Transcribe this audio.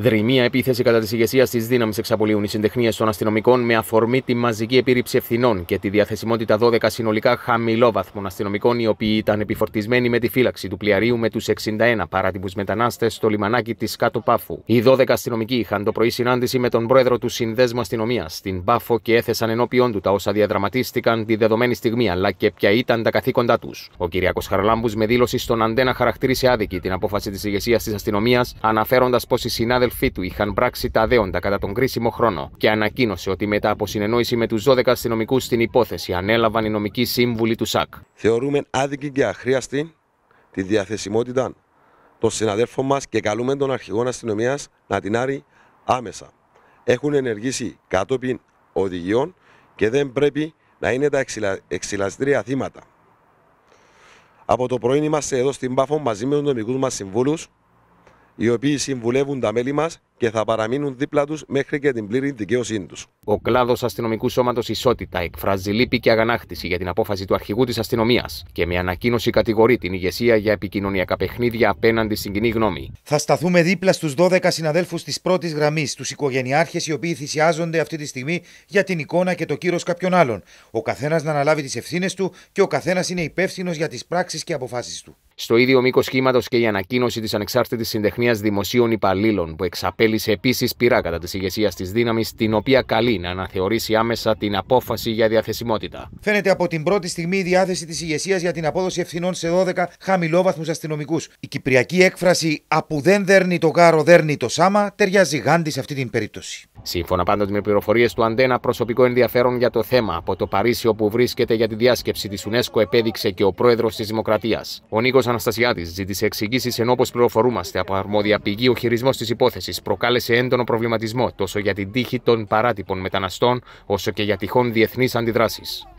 Δρυμία επίθεση κατά της ηγεσίας της δύναμης εξαπολύουν οι συντεχνίες των αστυνομικών με αφορμή τη μαζική επίρρηψη ευθυνών και τη διαθεσιμότητα 12 συνολικά χαμηλόβαθμων αστυνομικών, οι οποίοι ήταν επιφορτισμένοι με τη φύλαξη του πλοιαρίου με τους 61 παράτυπους μετανάστες στο λιμανάκι της Κάτω Πάφου. Οι 12 αστυνομικοί είχαν το πρωί συνάντηση με τον πρόεδρο του Συνδέσμου Αστυνομίας στην Πάφο και έθεσαν ενώπιον του τα όσα διαδραματίστηκαν τη δεδομένη στιγμή, αλλά και ποια ήταν τα καθήκοντά τους. Ο Κυριακός Χαραλάμπους με δήλωση στον Αντένα χαρακτήρισε άδικη την απόφαση της ηγεσίας της αστυνομίας, αναφέροντας πως οι συνάδελφοι αδελφοί του είχαν πράξει τα δέοντα κατά τον κρίσιμο χρόνο και ανακοίνωσε ότι μετά από συνεννόηση με τους 12 αστυνομικούς στην υπόθεση ανέλαβαν οι νομικοί σύμβουλοι του ΣΑΚ. Θεωρούμε άδικη και αχρίαστη τη διαθεσιμότητα των συναδέλφων μας και καλούμε τον αρχηγό αστυνομίας να την άρει άμεσα. Έχουν ενεργήσει κατόπιν οδηγιών και δεν πρέπει να είναι τα εξυλαστήρια θύματα. Από το πρωί είμαστε εδώ στην Πάφο μαζί με τους νομικούς μας συμβούλους οι οποίοι συμβουλεύουν τα μέλη μας και θα παραμείνουν δίπλα τους μέχρι και την πλήρη δικαιοσύνη τους. Ο κλάδος αστυνομικού σώματος Ισότητα εκφράζει λύπη και αγανάκτηση για την απόφαση του αρχηγού της αστυνομίας και με ανακοίνωση κατηγορεί την ηγεσία για επικοινωνιακά παιχνίδια απέναντι στην κοινή γνώμη. Θα σταθούμε δίπλα στους 12 συναδέλφους της πρώτης γραμμής, τους οικογενειάρχες οι οποίοι θυσιάζονται αυτή τη στιγμή για την εικόνα και το κύρος κάποιων άλλων. Ο καθένας να αναλάβει τις ευθύνες του και ο καθένας είναι υπεύθυνος για τις πράξεις και αποφάσεις του. Στο ίδιο μήκος κύματο και η ανακοίνωση της ανεξάρτητης συντεχνίας δημοσίων υπαλλήλων, που εξαπέλυσε επίσης πειρά κατά της ηγεσίας της δύναμης, την οποία καλεί να αναθεωρήσει άμεσα την απόφαση για διαθεσιμότητα. Φαίνεται από την πρώτη στιγμή η διάθεση της ηγεσίας για την απόδοση ευθυνών σε 12 χαμηλόβαθμους αστυνομικούς. Η κυπριακή έκφραση Απού δεν δέρνει το γάρο, δέρνει το σάμα, ταιριάζει γάντι σε αυτή την περίπτωση. Σύμφωνα πάντοτε με πληροφορίες του Αντένα, προσωπικό ενδιαφέρον για το θέμα από το Παρίσι όπου βρίσκεται για τη διάσκεψη της UNESCO επέδειξε και ο πρόεδρος της Δημοκρατίας. Ο Νίκος Αναστασιάδης ζήτησε εξηγήσεις ενώ, όπως πληροφορούμαστε από αρμόδια πηγή, ο χειρισμός της υπόθεσης προκάλεσε έντονο προβληματισμό τόσο για την τύχη των παράτυπων μεταναστών, όσο και για τυχόν διεθνείς αντιδράσεις.